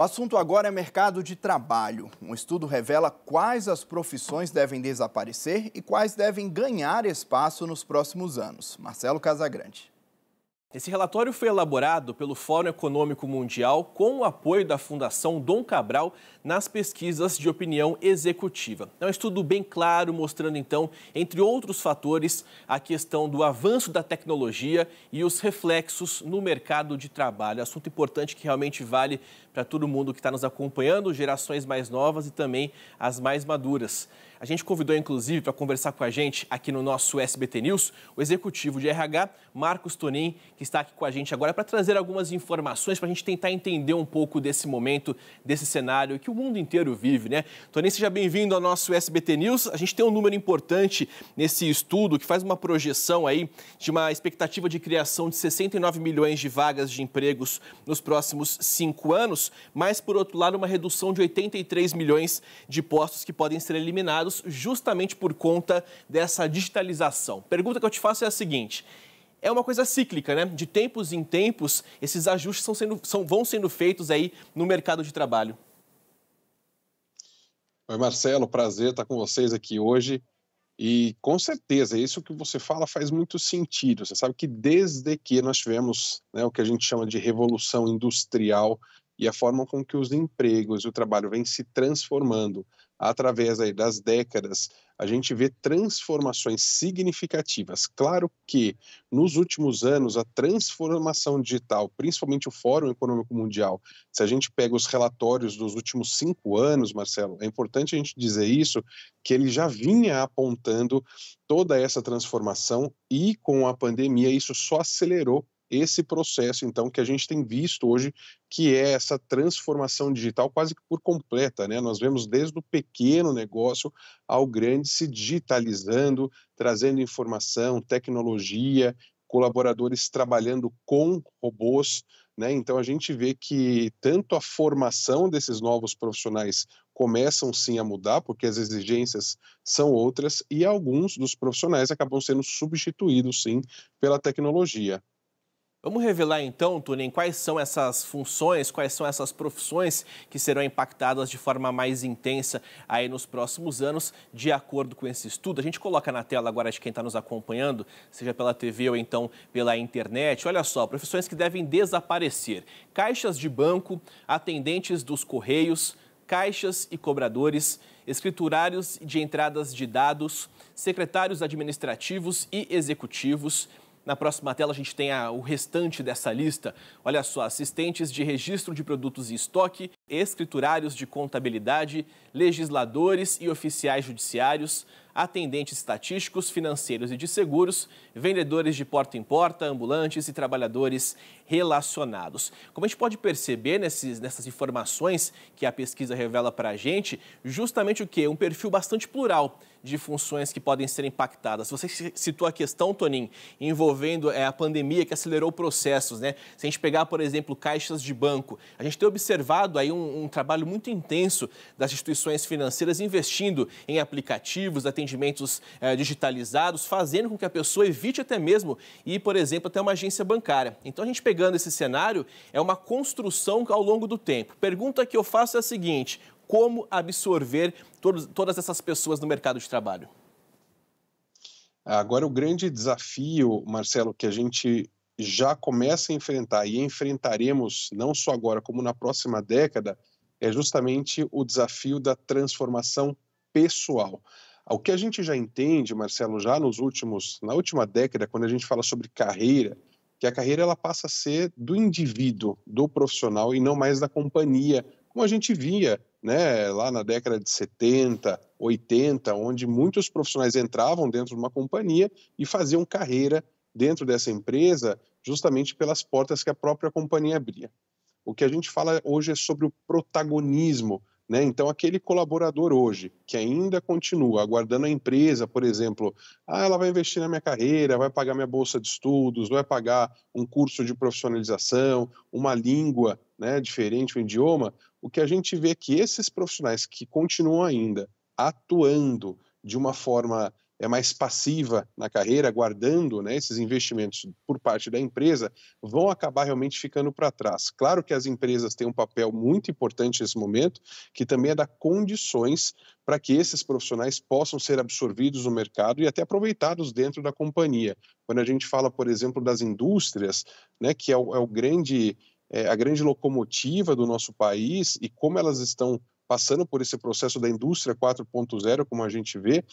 O assunto agora é mercado de trabalho. Um estudo revela quais as profissões devem desaparecer e quais devem ganhar espaço nos próximos anos. Marcelo Casagrande. Esse relatório foi elaborado pelo Fórum Econômico Mundial com o apoio da Fundação Dom Cabral nas pesquisas de opinião executiva. É um estudo bem claro, mostrando então, entre outros fatores, a questão do avanço da tecnologia e os reflexos no mercado de trabalho. Assunto importante que realmente vale para todo mundo que está nos acompanhando, gerações mais novas e também as mais maduras. A gente convidou, inclusive, para conversar com a gente aqui no nosso SBT News, o executivo de RH, Marcos Tonin, que está aqui com a gente agora para trazer algumas informações para a gente tentar entender um pouco desse momento, desse cenário que o mundo inteiro vive, né? Tonin, seja bem-vindo ao nosso SBT News. A gente tem um número importante nesse estudo que faz uma projeção aí de uma expectativa de criação de 69 milhões de vagas de empregos nos próximos cinco anos, mas, por outro lado, uma redução de 83 milhões de postos que podem ser eliminados anos justamente por conta dessa digitalização. Pergunta que eu te faço é a seguinte: é uma coisa cíclica, né? De tempos em tempos, esses ajustes são sendo, são, vão sendo feitos aí no mercado de trabalho. Oi, Marcelo, prazer estar com vocês aqui hoje. E com certeza, isso que você fala faz muito sentido. Você sabe que desde que nós tivemos né, o que a gente chama de revolução industrial e a forma com que os empregos e o trabalho vêm se transformando, através aí das décadas, a gente vê transformações significativas. Claro que nos últimos anos a transformação digital, principalmente o Fórum Econômico Mundial, se a gente pega os relatórios dos últimos cinco anos, Marcelo, é importante a gente dizer isso, que ele já vinha apontando toda essa transformação e com a pandemia isso só acelerou esse processo, então, que a gente tem visto hoje, que é essa transformação digital quase que por completa, né? Nós vemos desde o pequeno negócio ao grande se digitalizando, trazendo informação, tecnologia, colaboradores trabalhando com robôs, né? Então a gente vê que tanto a formação desses novos profissionais começam sim a mudar, porque as exigências são outras, e alguns dos profissionais acabam sendo substituídos sim pela tecnologia. Vamos revelar então, Tunen, quais são essas funções, quais são essas profissões que serão impactadas de forma mais intensa aí nos próximos anos, de acordo com esse estudo. A gente coloca na tela agora de quem está nos acompanhando, seja pela TV ou então pela internet. Olha só, profissões que devem desaparecer: caixas de banco, atendentes dos correios, caixas e cobradores, escriturários de entradas de dados, secretários administrativos e executivos na próxima tela a gente tem a, o restante dessa lista. Olha só, assistentes de registro de produtos em estoque escriturários de contabilidade, legisladores e oficiais judiciários, atendentes estatísticos, financeiros e de seguros, vendedores de porta em porta, ambulantes e trabalhadores relacionados. Como a gente pode perceber nesses, nessas informações que a pesquisa revela para a gente, justamente o que? Um perfil bastante plural de funções que podem ser impactadas. Você citou a questão, Toninho, envolvendo é, a pandemia que acelerou processos, né? Se a gente pegar, por exemplo, caixas de banco, a gente tem observado aí um um, um trabalho muito intenso das instituições financeiras investindo em aplicativos, atendimentos eh, digitalizados, fazendo com que a pessoa evite até mesmo ir, por exemplo, até uma agência bancária. Então, a gente pegando esse cenário, é uma construção ao longo do tempo. Pergunta que eu faço é a seguinte: como absorver todos, todas essas pessoas no mercado de trabalho? Agora, o grande desafio, Marcelo, que a gente já começa a enfrentar e enfrentaremos não só agora como na próxima década é justamente o desafio da transformação pessoal. O que a gente já entende, Marcelo, já nos últimos na última década, quando a gente fala sobre carreira, que a carreira ela passa a ser do indivíduo, do profissional e não mais da companhia, como a gente via, né, lá na década de 70, 80, onde muitos profissionais entravam dentro de uma companhia e faziam carreira dentro dessa empresa justamente pelas portas que a própria companhia abria. O que a gente fala hoje é sobre o protagonismo. Né? Então, aquele colaborador hoje, que ainda continua aguardando a empresa, por exemplo, ah, ela vai investir na minha carreira, vai pagar minha bolsa de estudos, vai pagar um curso de profissionalização, uma língua né, diferente, um idioma. O que a gente vê é que esses profissionais que continuam ainda atuando de uma forma é mais passiva na carreira, guardando né, esses investimentos por parte da empresa, vão acabar realmente ficando para trás. Claro que as empresas têm um papel muito importante nesse momento, que também é dar condições para que esses profissionais possam ser absorvidos no mercado e até aproveitados dentro da companhia. Quando a gente fala, por exemplo, das indústrias, né, que é o, é o grande é a grande locomotiva do nosso país e como elas estão passando por esse processo da indústria 4.0, como a gente vê,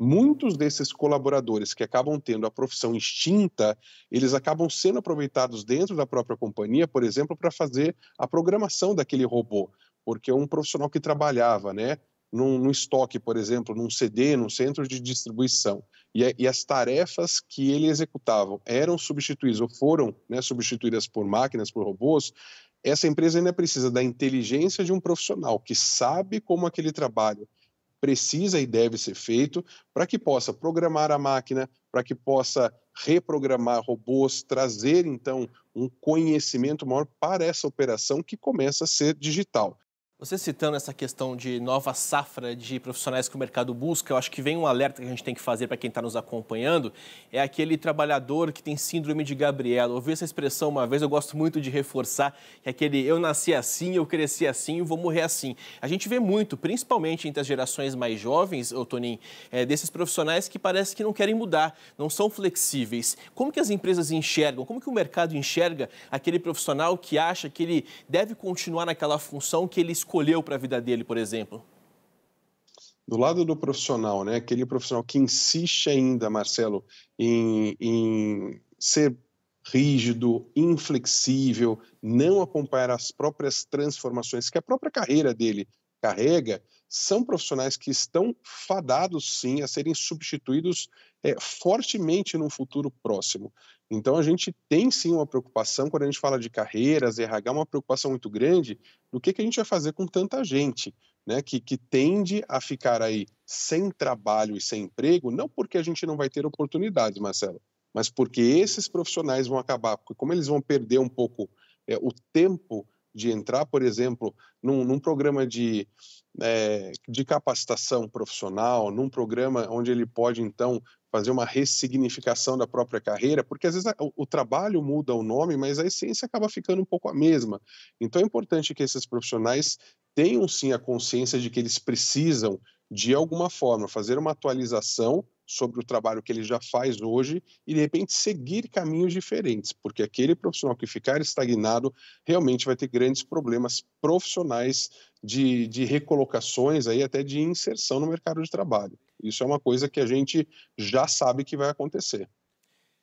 muitos desses colaboradores que acabam tendo a profissão extinta, eles acabam sendo aproveitados dentro da própria companhia, por exemplo, para fazer a programação daquele robô, porque um profissional que trabalhava, né, num, num, estoque, por exemplo, num CD, num centro de distribuição, e, e as tarefas que ele executava eram substituídas ou foram né, substituídas por máquinas, por robôs, essa empresa ainda precisa da inteligência de um profissional que sabe como aquele trabalho precisa e deve ser feito para que possa programar a máquina, para que possa reprogramar robôs, trazer então um conhecimento maior para essa operação que começa a ser digital. Você citando essa questão de nova safra de profissionais que o mercado busca, eu acho que vem um alerta que a gente tem que fazer para quem está nos acompanhando, é aquele trabalhador que tem síndrome de Gabriela. Ouvi essa expressão uma vez, eu gosto muito de reforçar, que é aquele eu nasci assim, eu cresci assim, eu vou morrer assim. A gente vê muito, principalmente entre as gerações mais jovens, ô Toninho, é, desses profissionais que parece que não querem mudar, não são flexíveis. Como que as empresas enxergam, como que o mercado enxerga aquele profissional que acha que ele deve continuar naquela função que ele escolheu escolheu para a vida dele, por exemplo? do lado do profissional, né, aquele profissional que insiste ainda, Marcelo, em, em, ser rígido, inflexível, não acompanhar as próprias transformações que a própria carreira dele carrega, são profissionais que estão fadados, sim, a serem substituídos é, fortemente no futuro próximo. Então, a gente tem sim uma preocupação, quando a gente fala de carreiras, RH, uma preocupação muito grande do que, que a gente vai fazer com tanta gente. Né, que, que, tende a ficar aí sem trabalho e sem emprego, não porque a gente não vai ter oportunidades, Marcelo, mas porque esses profissionais vão acabar, porque como eles vão perder um pouco é, o tempo de entrar, por exemplo, num, num programa de, é, de capacitação profissional, num programa onde ele pode, então, fazer uma ressignificação da própria carreira, porque às vezes o trabalho muda o nome, mas a essência acaba ficando um pouco a mesma. Então é importante que esses profissionais tenham sim a consciência de que eles precisam, de alguma forma, fazer uma atualização sobre o trabalho que ele já faz hoje e, de repente, seguir caminhos diferentes, porque aquele profissional que ficar estagnado realmente vai ter grandes problemas profissionais de, de recolocações, aí até de inserção no mercado de trabalho. Isso é uma coisa que a gente já sabe que vai acontecer.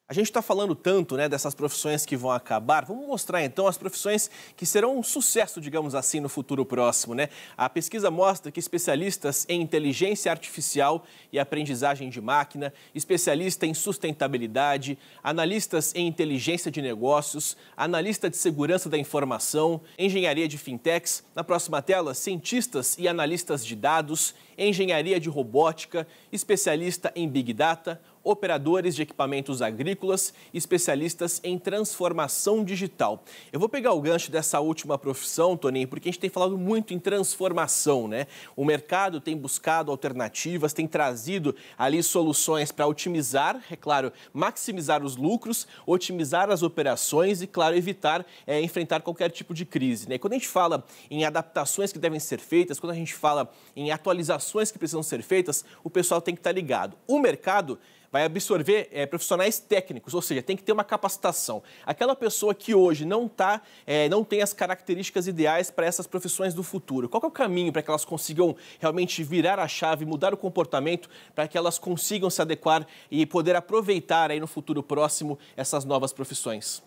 A gente está falando tanto né, dessas profissões que vão acabar. Vamos mostrar então as profissões que serão um sucesso, digamos assim, no futuro próximo. Né? A pesquisa mostra que especialistas em inteligência artificial e aprendizagem de máquina, especialista em sustentabilidade, analistas em inteligência de negócios, analista de segurança da informação, engenharia de fintechs, na próxima tela, cientistas e analistas de dados, engenharia de robótica, especialista em big data operadores de equipamentos agrícolas e especialistas em transformação digital. Eu vou pegar o gancho dessa última profissão, Toninho, porque a gente tem falado muito em transformação, né? O mercado tem buscado alternativas, tem trazido ali soluções para otimizar, é claro, maximizar os lucros, otimizar as operações e, claro, evitar é, enfrentar qualquer tipo de crise. Né? quando a gente fala em adaptações que devem ser feitas, quando a gente fala em atualizações que precisam ser feitas, o pessoal tem que estar tá ligado. O mercado vai absorver é, profissionais técnicos, ou seja, tem que ter uma capacitação. Aquela pessoa que hoje não tá, é, não tem as características ideais para essas profissões do futuro, qual é o caminho para que elas consigam realmente virar a chave, mudar o comportamento, para que elas consigam se adequar e poder aproveitar aí no futuro próximo essas novas profissões?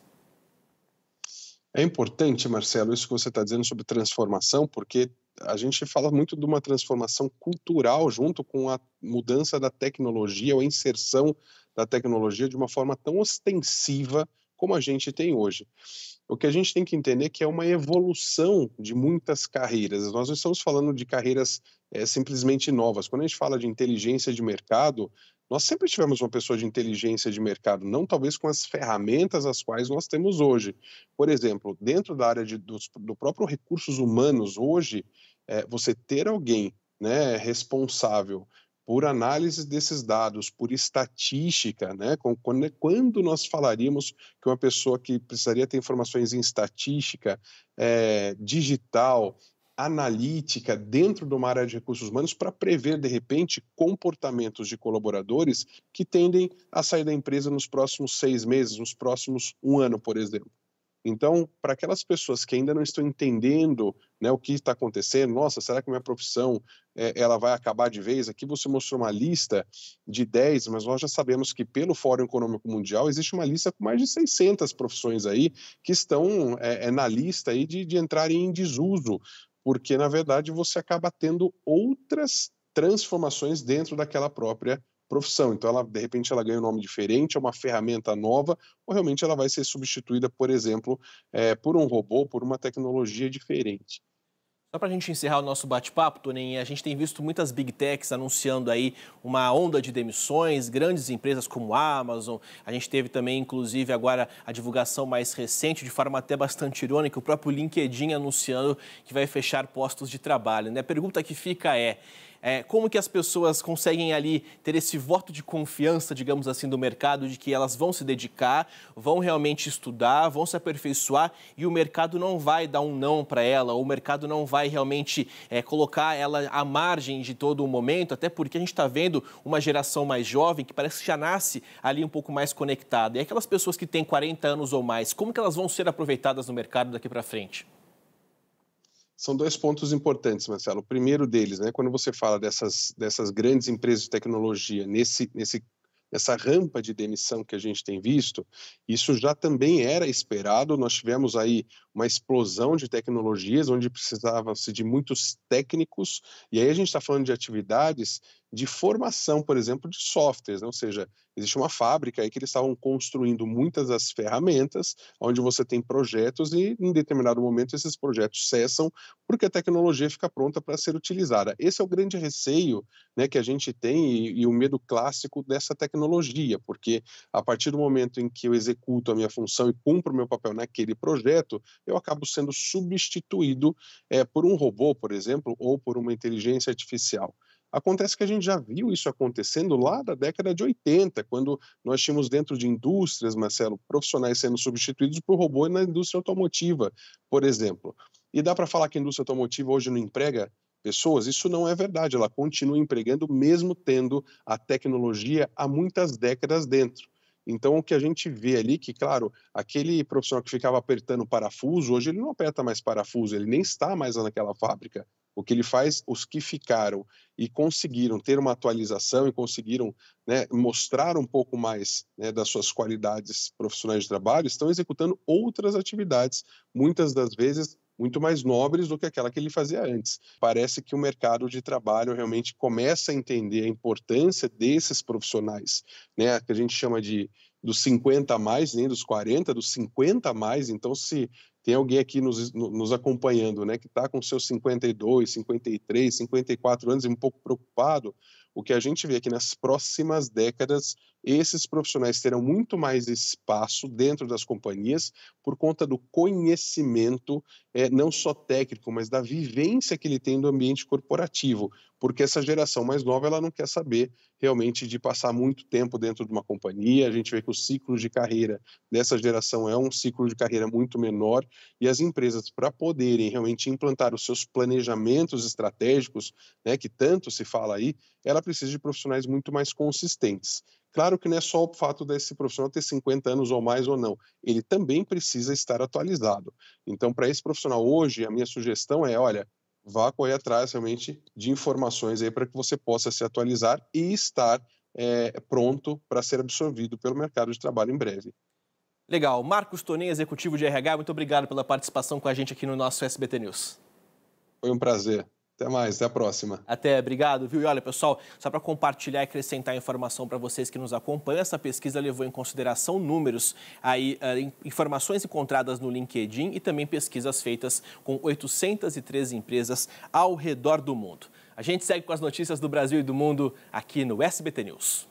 É importante, Marcelo, isso que você está dizendo sobre transformação, porque a gente fala muito de uma transformação cultural junto com a mudança da tecnologia, ou a inserção da tecnologia de uma forma tão ostensiva como a gente tem hoje. O que a gente tem que entender é que é uma evolução de muitas carreiras. Nós não estamos falando de carreiras é, simplesmente novas. Quando a gente fala de inteligência de mercado, nós sempre tivemos uma pessoa de inteligência de mercado, não talvez com as ferramentas as quais nós temos hoje. Por exemplo, dentro da área de, dos, do próprio recursos humanos, hoje, é, você ter alguém né, responsável por análise desses dados, por estatística, né? né quando nós falaríamos que uma pessoa que precisaria ter informações em estatística, é, digital, analítica dentro de uma área de recursos humanos para prever, de repente, comportamentos de colaboradores que tendem a sair da empresa nos próximos seis meses, nos próximos um ano, por exemplo. Então, para aquelas pessoas que ainda não estão entendendo né, o que está acontecendo, nossa, será que minha profissão é, ela vai acabar de vez? Aqui você mostrou uma lista de 10, mas nós já sabemos que pelo Fórum Econômico Mundial existe uma lista com mais de 600 profissões aí que estão é, é, na lista aí de, de entrarem em desuso porque na verdade você acaba tendo outras transformações dentro daquela própria profissão. Então ela de repente ela ganha um nome diferente, é uma ferramenta nova, ou realmente ela vai ser substituída, por exemplo, é, por um robô, por uma tecnologia diferente. Só para a gente encerrar o nosso bate-papo, Tonin, a gente tem visto muitas big techs anunciando aí uma onda de demissões, grandes empresas como a Amazon. A gente teve também, inclusive, agora a divulgação mais recente, de forma até bastante irônica, o próprio LinkedIn anunciando que vai fechar postos de trabalho. Né? A pergunta que fica é: é, como que as pessoas conseguem ali ter esse voto de confiança, digamos assim, do mercado, de que elas vão se dedicar, vão realmente estudar, vão se aperfeiçoar e o mercado não vai dar um não para ela, o mercado não vai realmente é, colocar ela à margem de todo o momento, até porque a gente está vendo uma geração mais jovem que parece que já nasce ali um pouco mais conectada. E aquelas pessoas que têm 40 anos ou mais, como que elas vão ser aproveitadas no mercado daqui para frente? São dois pontos importantes, Marcelo. O primeiro deles, né, quando você fala dessas, dessas grandes empresas de tecnologia, nesse, nesse, nessa rampa de demissão que a gente tem visto, isso já também era esperado. Nós tivemos aí uma explosão de tecnologias, onde precisava-se de muitos técnicos, e aí a gente está falando de atividades de formação, por exemplo, de softwares, né? ou seja, existe uma fábrica aí que eles estavam construindo muitas das ferramentas, onde você tem projetos e em determinado momento esses projetos cessam porque a tecnologia fica pronta para ser utilizada. Esse é o grande receio né, que a gente tem e, e o medo clássico dessa tecnologia, porque a partir do momento em que eu executo a minha função e cumpro o meu papel naquele projeto, eu acabo sendo substituído é, por um robô, por exemplo, ou por uma inteligência artificial. Acontece que a gente já viu isso acontecendo lá da década de 80, quando nós tínhamos dentro de indústrias, Marcelo, profissionais sendo substituídos por robô na indústria automotiva, por exemplo. E dá para falar que a indústria automotiva hoje não emprega pessoas? Isso não é verdade. Ela continua empregando, mesmo tendo a tecnologia há muitas décadas dentro. Então, o que a gente vê ali, que, claro, aquele profissional que ficava apertando parafuso, hoje ele não aperta mais parafuso, ele nem está mais naquela fábrica. O que ele faz, os que ficaram e conseguiram ter uma atualização e conseguiram né, mostrar um pouco mais né, das suas qualidades profissionais de trabalho, estão executando outras atividades, muitas das vezes muito mais nobres do que aquela que ele fazia antes. Parece que o mercado de trabalho realmente começa a entender a importância desses profissionais, né, que a gente chama de dos 50 a mais, nem dos 40, dos 50 a mais. Então, se tem alguém aqui nos, nos acompanhando, né, que está com seus 52, 53, 54 anos e um pouco preocupado, o que a gente vê é que nas próximas décadas esses profissionais terão muito mais espaço dentro das companhias por conta do conhecimento, é, não só técnico, mas da vivência que ele tem do ambiente corporativo, porque essa geração mais nova ela não quer saber realmente de passar muito tempo dentro de uma companhia. A gente vê que o ciclo de carreira dessa geração é um ciclo de carreira muito menor e as empresas, para poderem realmente implantar os seus planejamentos estratégicos, né, que tanto se fala aí, elas ela precisa de profissionais muito mais consistentes. Claro que não é só o fato desse profissional ter 50 anos ou mais ou não, ele também precisa estar atualizado. Então, para esse profissional hoje, a minha sugestão é: olha, vá correr atrás realmente de informações aí para que você possa se atualizar e estar é, pronto para ser absorvido pelo mercado de trabalho em breve. Legal. Marcos Tonin, executivo de RH, muito obrigado pela participação com a gente aqui no nosso SBT News. Foi um prazer. Até mais, até a próxima. Até, obrigado, viu? E olha, pessoal, só para compartilhar e acrescentar informação para vocês que nos acompanham, essa pesquisa levou em consideração números, aí, eh, informações encontradas no LinkedIn e também pesquisas feitas com 813 empresas ao redor do mundo. A gente segue com as notícias do Brasil e do mundo aqui no SBT News.